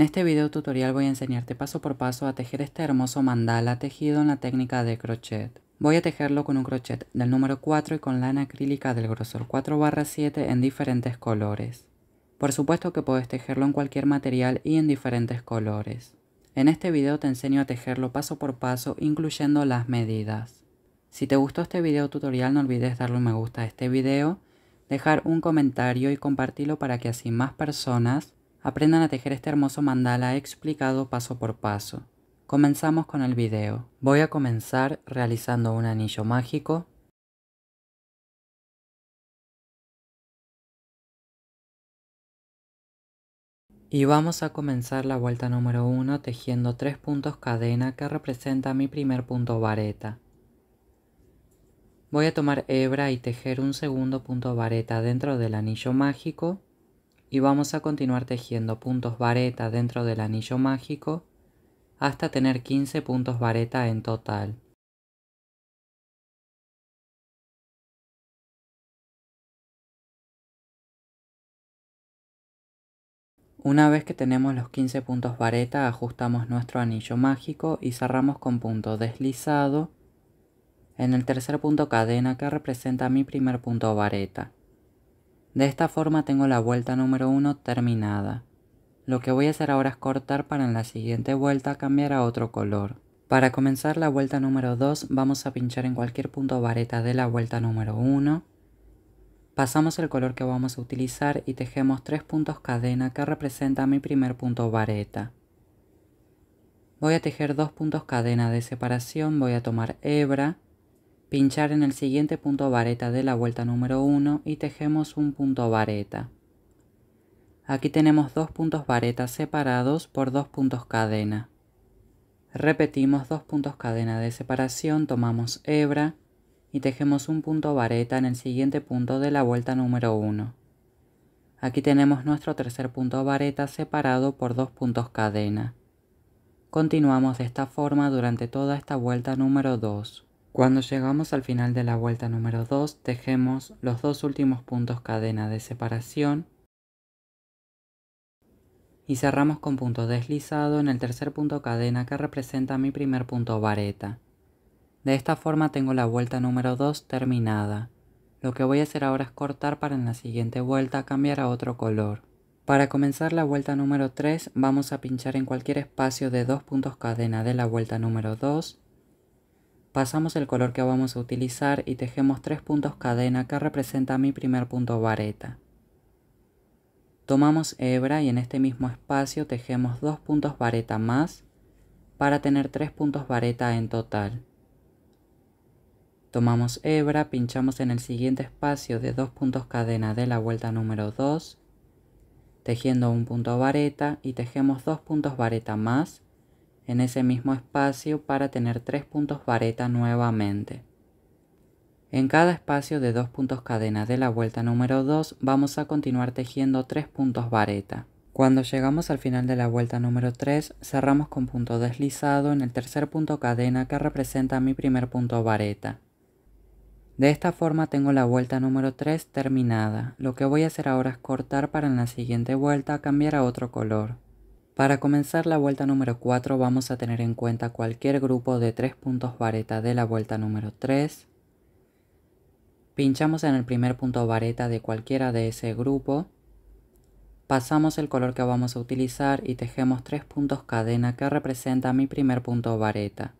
En este video tutorial voy a enseñarte paso por paso a tejer este hermoso mandala tejido en la técnica de crochet. Voy a tejerlo con un crochet del número 4 y con lana acrílica del grosor 4 barra 7 en diferentes colores. Por supuesto que puedes tejerlo en cualquier material y en diferentes colores. En este video te enseño a tejerlo paso por paso incluyendo las medidas. Si te gustó este video tutorial no olvides darle un me gusta a este video, dejar un comentario y compartirlo para que así más personas Aprendan a tejer este hermoso mandala explicado paso por paso. Comenzamos con el video. Voy a comenzar realizando un anillo mágico. Y vamos a comenzar la vuelta número 1 tejiendo tres puntos cadena que representa mi primer punto vareta. Voy a tomar hebra y tejer un segundo punto vareta dentro del anillo mágico y vamos a continuar tejiendo puntos vareta dentro del anillo mágico hasta tener 15 puntos vareta en total. Una vez que tenemos los 15 puntos vareta, ajustamos nuestro anillo mágico y cerramos con punto deslizado en el tercer punto cadena que representa mi primer punto vareta. De esta forma tengo la vuelta número 1 terminada. Lo que voy a hacer ahora es cortar para en la siguiente vuelta cambiar a otro color. Para comenzar la vuelta número 2 vamos a pinchar en cualquier punto vareta de la vuelta número 1. Pasamos el color que vamos a utilizar y tejemos 3 puntos cadena que representa mi primer punto vareta. Voy a tejer dos puntos cadena de separación, voy a tomar hebra Pinchar en el siguiente punto vareta de la vuelta número 1 y tejemos un punto vareta. Aquí tenemos dos puntos vareta separados por dos puntos cadena. Repetimos dos puntos cadena de separación, tomamos hebra y tejemos un punto vareta en el siguiente punto de la vuelta número 1. Aquí tenemos nuestro tercer punto vareta separado por dos puntos cadena. Continuamos de esta forma durante toda esta vuelta número 2. Cuando llegamos al final de la vuelta número 2, tejemos los dos últimos puntos cadena de separación y cerramos con punto deslizado en el tercer punto cadena que representa mi primer punto vareta. De esta forma tengo la vuelta número 2 terminada. Lo que voy a hacer ahora es cortar para en la siguiente vuelta cambiar a otro color. Para comenzar la vuelta número 3 vamos a pinchar en cualquier espacio de dos puntos cadena de la vuelta número 2 Pasamos el color que vamos a utilizar y tejemos tres puntos cadena que representa mi primer punto vareta. Tomamos hebra y en este mismo espacio tejemos dos puntos vareta más para tener tres puntos vareta en total. Tomamos hebra, pinchamos en el siguiente espacio de dos puntos cadena de la vuelta número 2, tejiendo un punto vareta y tejemos dos puntos vareta más en ese mismo espacio para tener tres puntos vareta nuevamente. En cada espacio de dos puntos cadena de la vuelta número 2 vamos a continuar tejiendo tres puntos vareta. Cuando llegamos al final de la vuelta número 3 cerramos con punto deslizado en el tercer punto cadena que representa mi primer punto vareta. De esta forma tengo la vuelta número 3 terminada, lo que voy a hacer ahora es cortar para en la siguiente vuelta cambiar a otro color. Para comenzar la vuelta número 4 vamos a tener en cuenta cualquier grupo de 3 puntos vareta de la vuelta número 3. Pinchamos en el primer punto vareta de cualquiera de ese grupo. Pasamos el color que vamos a utilizar y tejemos 3 puntos cadena que representa mi primer punto vareta.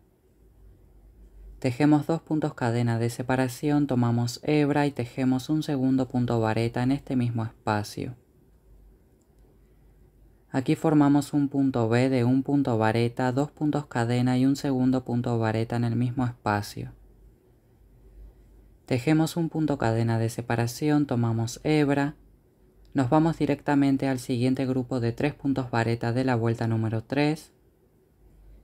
Tejemos dos puntos cadena de separación, tomamos hebra y tejemos un segundo punto vareta en este mismo espacio. Aquí formamos un punto B de un punto vareta, dos puntos cadena y un segundo punto vareta en el mismo espacio. Tejemos un punto cadena de separación, tomamos hebra, nos vamos directamente al siguiente grupo de tres puntos vareta de la vuelta número 3.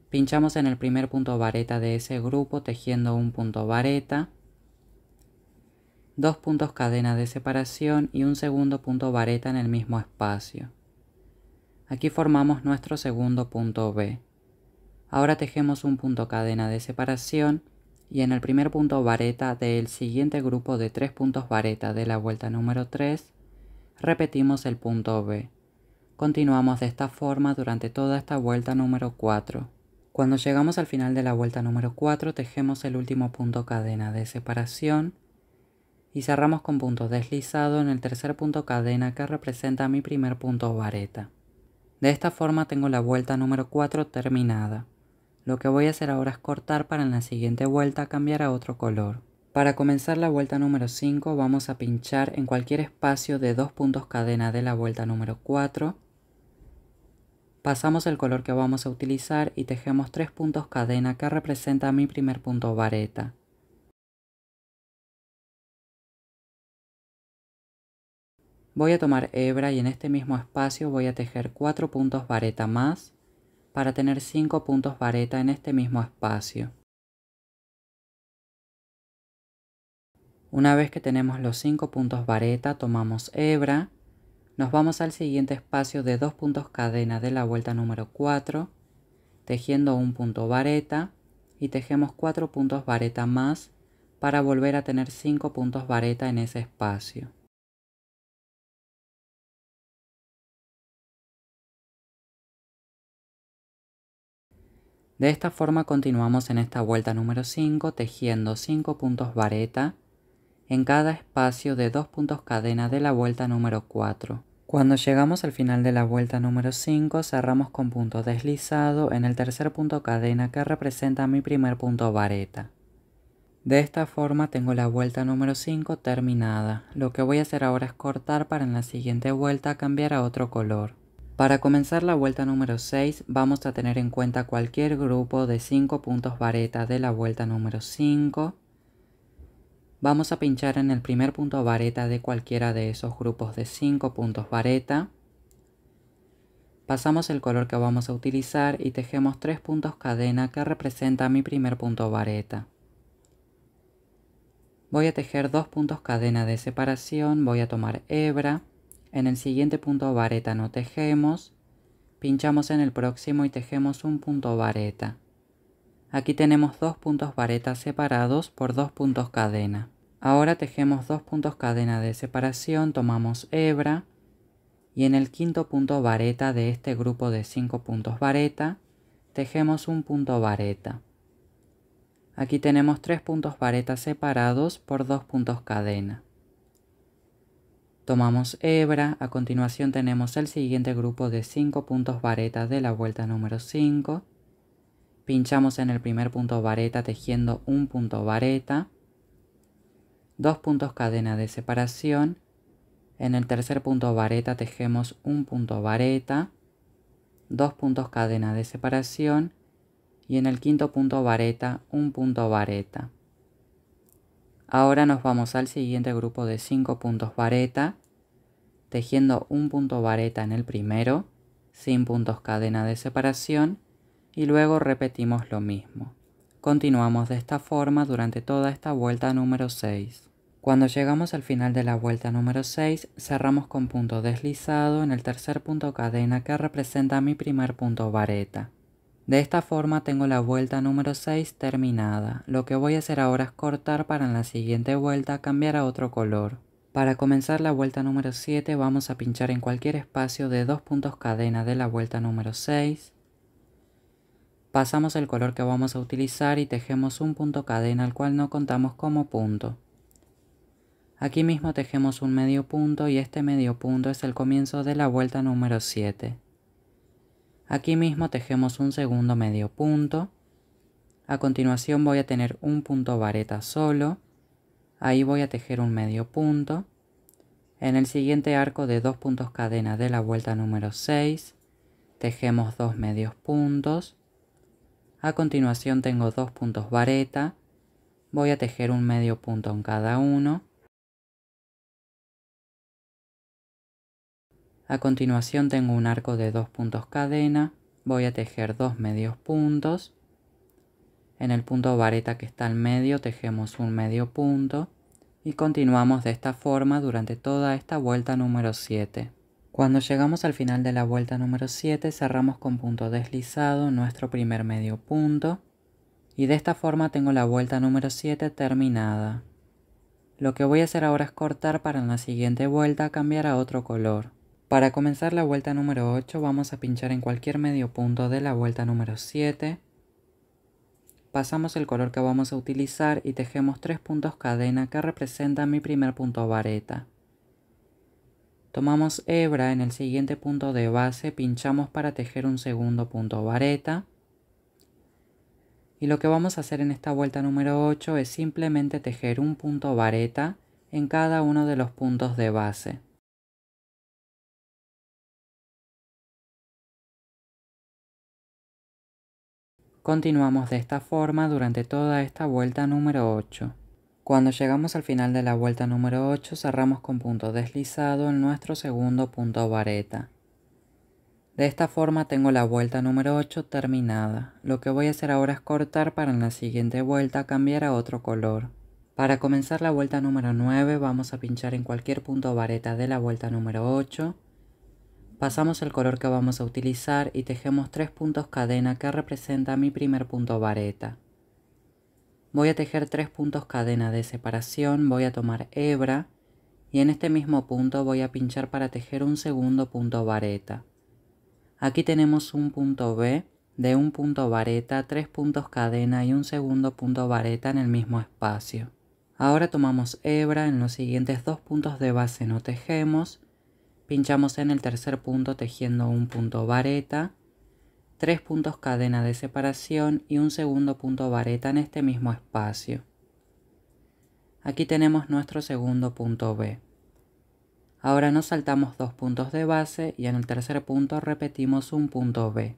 Pinchamos en el primer punto vareta de ese grupo tejiendo un punto vareta, dos puntos cadena de separación y un segundo punto vareta en el mismo espacio. Aquí formamos nuestro segundo punto B. Ahora tejemos un punto cadena de separación y en el primer punto vareta del siguiente grupo de tres puntos vareta de la vuelta número 3, repetimos el punto B. Continuamos de esta forma durante toda esta vuelta número 4. Cuando llegamos al final de la vuelta número 4, tejemos el último punto cadena de separación y cerramos con punto deslizado en el tercer punto cadena que representa mi primer punto vareta. De esta forma tengo la vuelta número 4 terminada. Lo que voy a hacer ahora es cortar para en la siguiente vuelta cambiar a otro color. Para comenzar la vuelta número 5 vamos a pinchar en cualquier espacio de dos puntos cadena de la vuelta número 4. Pasamos el color que vamos a utilizar y tejemos tres puntos cadena que representa mi primer punto vareta. Voy a tomar hebra y en este mismo espacio voy a tejer 4 puntos vareta más para tener 5 puntos vareta en este mismo espacio. Una vez que tenemos los 5 puntos vareta, tomamos hebra, nos vamos al siguiente espacio de 2 puntos cadena de la vuelta número 4, tejiendo un punto vareta y tejemos 4 puntos vareta más para volver a tener 5 puntos vareta en ese espacio. De esta forma continuamos en esta vuelta número 5 tejiendo 5 puntos vareta en cada espacio de 2 puntos cadena de la vuelta número 4. Cuando llegamos al final de la vuelta número 5 cerramos con punto deslizado en el tercer punto cadena que representa mi primer punto vareta. De esta forma tengo la vuelta número 5 terminada. Lo que voy a hacer ahora es cortar para en la siguiente vuelta cambiar a otro color. Para comenzar la vuelta número 6 vamos a tener en cuenta cualquier grupo de 5 puntos vareta de la vuelta número 5. Vamos a pinchar en el primer punto vareta de cualquiera de esos grupos de 5 puntos vareta. Pasamos el color que vamos a utilizar y tejemos 3 puntos cadena que representa mi primer punto vareta. Voy a tejer 2 puntos cadena de separación, voy a tomar hebra. En el siguiente punto vareta no tejemos, pinchamos en el próximo y tejemos un punto vareta. Aquí tenemos dos puntos vareta separados por dos puntos cadena. Ahora tejemos dos puntos cadena de separación, tomamos hebra y en el quinto punto vareta de este grupo de cinco puntos vareta, tejemos un punto vareta. Aquí tenemos tres puntos vareta separados por dos puntos cadena. Tomamos hebra, a continuación tenemos el siguiente grupo de 5 puntos vareta de la vuelta número 5. Pinchamos en el primer punto vareta tejiendo un punto vareta, dos puntos cadena de separación, en el tercer punto vareta tejemos un punto vareta, dos puntos cadena de separación y en el quinto punto vareta un punto vareta. Ahora nos vamos al siguiente grupo de 5 puntos vareta, tejiendo un punto vareta en el primero, sin puntos cadena de separación, y luego repetimos lo mismo. Continuamos de esta forma durante toda esta vuelta número 6. Cuando llegamos al final de la vuelta número 6, cerramos con punto deslizado en el tercer punto cadena que representa mi primer punto vareta. De esta forma tengo la vuelta número 6 terminada. Lo que voy a hacer ahora es cortar para en la siguiente vuelta cambiar a otro color. Para comenzar la vuelta número 7 vamos a pinchar en cualquier espacio de dos puntos cadena de la vuelta número 6. Pasamos el color que vamos a utilizar y tejemos un punto cadena al cual no contamos como punto. Aquí mismo tejemos un medio punto y este medio punto es el comienzo de la vuelta número 7. Aquí mismo tejemos un segundo medio punto. A continuación voy a tener un punto vareta solo. Ahí voy a tejer un medio punto. En el siguiente arco de dos puntos cadena de la vuelta número 6, tejemos dos medios puntos. A continuación tengo dos puntos vareta. Voy a tejer un medio punto en cada uno. A continuación tengo un arco de dos puntos cadena, voy a tejer dos medios puntos. En el punto vareta que está al medio tejemos un medio punto y continuamos de esta forma durante toda esta vuelta número 7. Cuando llegamos al final de la vuelta número 7 cerramos con punto deslizado nuestro primer medio punto y de esta forma tengo la vuelta número 7 terminada. Lo que voy a hacer ahora es cortar para en la siguiente vuelta cambiar a otro color. Para comenzar la vuelta número 8 vamos a pinchar en cualquier medio punto de la vuelta número 7. Pasamos el color que vamos a utilizar y tejemos tres puntos cadena que representan mi primer punto vareta. Tomamos hebra en el siguiente punto de base, pinchamos para tejer un segundo punto vareta. Y lo que vamos a hacer en esta vuelta número 8 es simplemente tejer un punto vareta en cada uno de los puntos de base. Continuamos de esta forma durante toda esta vuelta número 8. Cuando llegamos al final de la vuelta número 8 cerramos con punto deslizado en nuestro segundo punto vareta. De esta forma tengo la vuelta número 8 terminada. Lo que voy a hacer ahora es cortar para en la siguiente vuelta cambiar a otro color. Para comenzar la vuelta número 9 vamos a pinchar en cualquier punto vareta de la vuelta número 8 Pasamos el color que vamos a utilizar y tejemos tres puntos cadena que representa mi primer punto vareta. Voy a tejer tres puntos cadena de separación, voy a tomar hebra y en este mismo punto voy a pinchar para tejer un segundo punto vareta. Aquí tenemos un punto B de un punto vareta, tres puntos cadena y un segundo punto vareta en el mismo espacio. Ahora tomamos hebra, en los siguientes dos puntos de base no tejemos pinchamos en el tercer punto tejiendo un punto vareta, tres puntos cadena de separación y un segundo punto vareta en este mismo espacio. Aquí tenemos nuestro segundo punto B. Ahora nos saltamos dos puntos de base y en el tercer punto repetimos un punto B.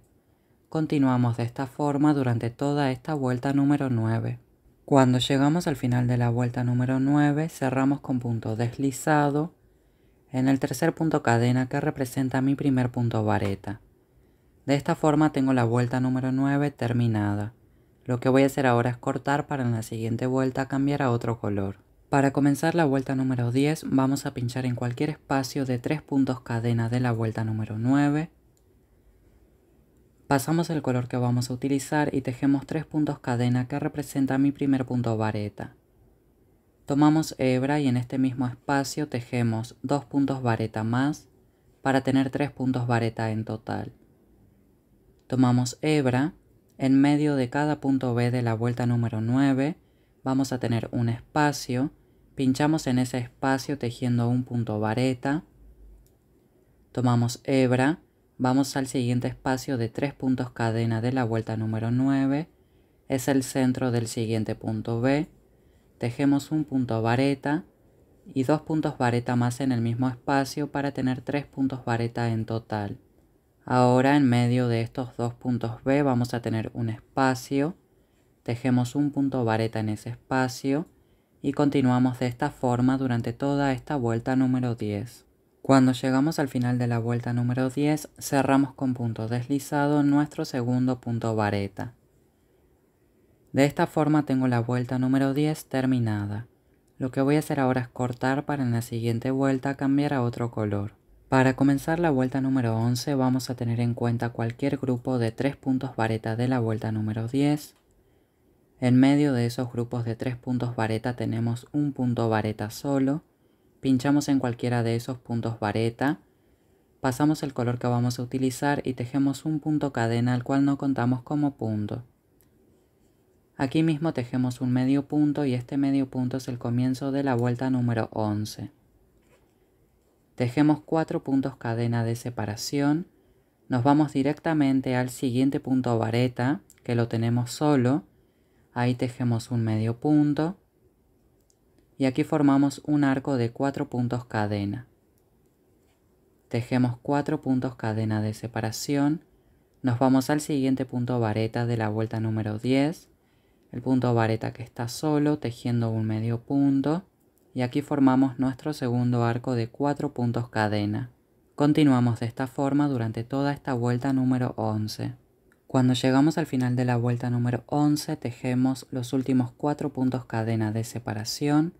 Continuamos de esta forma durante toda esta vuelta número 9. Cuando llegamos al final de la vuelta número 9 cerramos con punto deslizado en el tercer punto cadena que representa mi primer punto vareta. De esta forma tengo la vuelta número 9 terminada. Lo que voy a hacer ahora es cortar para en la siguiente vuelta cambiar a otro color. Para comenzar la vuelta número 10 vamos a pinchar en cualquier espacio de 3 puntos cadena de la vuelta número 9. Pasamos el color que vamos a utilizar y tejemos 3 puntos cadena que representa mi primer punto vareta. Tomamos hebra y en este mismo espacio tejemos dos puntos vareta más para tener tres puntos vareta en total. Tomamos hebra, en medio de cada punto B de la vuelta número 9 vamos a tener un espacio, pinchamos en ese espacio tejiendo un punto vareta, tomamos hebra, vamos al siguiente espacio de tres puntos cadena de la vuelta número 9, es el centro del siguiente punto B, Tejemos un punto vareta y dos puntos vareta más en el mismo espacio para tener tres puntos vareta en total. Ahora en medio de estos dos puntos B vamos a tener un espacio, tejemos un punto vareta en ese espacio y continuamos de esta forma durante toda esta vuelta número 10. Cuando llegamos al final de la vuelta número 10, cerramos con punto deslizado nuestro segundo punto vareta. De esta forma tengo la vuelta número 10 terminada. Lo que voy a hacer ahora es cortar para en la siguiente vuelta cambiar a otro color. Para comenzar la vuelta número 11 vamos a tener en cuenta cualquier grupo de 3 puntos vareta de la vuelta número 10. En medio de esos grupos de 3 puntos vareta tenemos un punto vareta solo. Pinchamos en cualquiera de esos puntos vareta. Pasamos el color que vamos a utilizar y tejemos un punto cadena al cual no contamos como punto. Aquí mismo tejemos un medio punto y este medio punto es el comienzo de la vuelta número 11. Tejemos cuatro puntos cadena de separación. Nos vamos directamente al siguiente punto vareta, que lo tenemos solo. Ahí tejemos un medio punto. Y aquí formamos un arco de cuatro puntos cadena. Tejemos cuatro puntos cadena de separación. Nos vamos al siguiente punto vareta de la vuelta número 10 el punto vareta que está solo tejiendo un medio punto y aquí formamos nuestro segundo arco de cuatro puntos cadena. Continuamos de esta forma durante toda esta vuelta número 11. Cuando llegamos al final de la vuelta número 11 tejemos los últimos cuatro puntos cadena de separación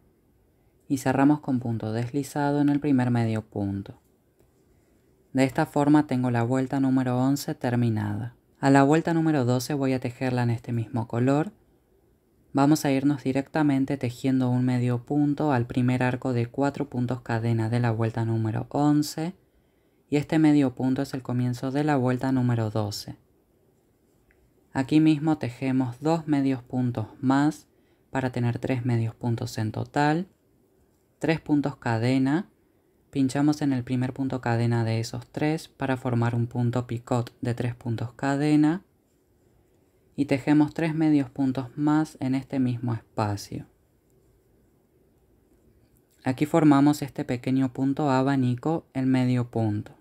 y cerramos con punto deslizado en el primer medio punto. De esta forma tengo la vuelta número 11 terminada. A la vuelta número 12 voy a tejerla en este mismo color Vamos a irnos directamente tejiendo un medio punto al primer arco de 4 puntos cadena de la vuelta número 11 y este medio punto es el comienzo de la vuelta número 12. Aquí mismo tejemos dos medios puntos más para tener tres medios puntos en total, tres puntos cadena, pinchamos en el primer punto cadena de esos tres para formar un punto picot de tres puntos cadena, y tejemos tres medios puntos más en este mismo espacio. Aquí formamos este pequeño punto abanico, el medio punto.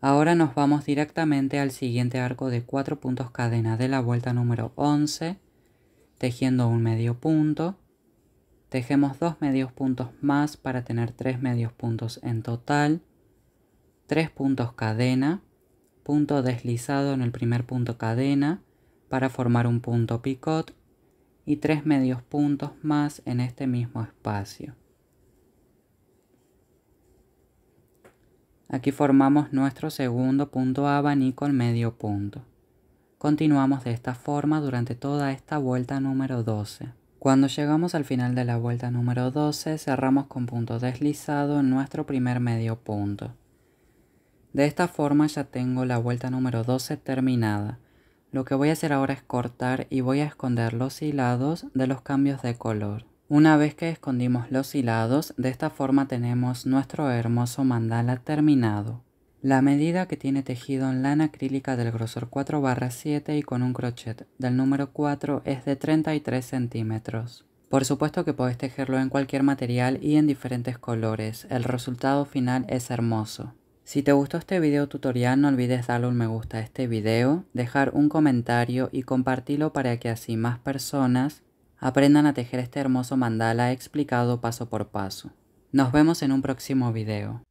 Ahora nos vamos directamente al siguiente arco de cuatro puntos cadena de la vuelta número 11, tejiendo un medio punto. Tejemos dos medios puntos más para tener tres medios puntos en total. Tres puntos cadena punto deslizado en el primer punto cadena para formar un punto picot y tres medios puntos más en este mismo espacio. Aquí formamos nuestro segundo punto abanico en medio punto. Continuamos de esta forma durante toda esta vuelta número 12. Cuando llegamos al final de la vuelta número 12, cerramos con punto deslizado en nuestro primer medio punto. De esta forma ya tengo la vuelta número 12 terminada. Lo que voy a hacer ahora es cortar y voy a esconder los hilados de los cambios de color. Una vez que escondimos los hilados, de esta forma tenemos nuestro hermoso mandala terminado. La medida que tiene tejido en lana acrílica del grosor 4 barra 7 y con un crochet del número 4 es de 33 centímetros. Por supuesto que podés tejerlo en cualquier material y en diferentes colores, el resultado final es hermoso. Si te gustó este video tutorial no olvides darle un me gusta a este video, dejar un comentario y compartirlo para que así más personas aprendan a tejer este hermoso mandala explicado paso por paso. Nos vemos en un próximo video.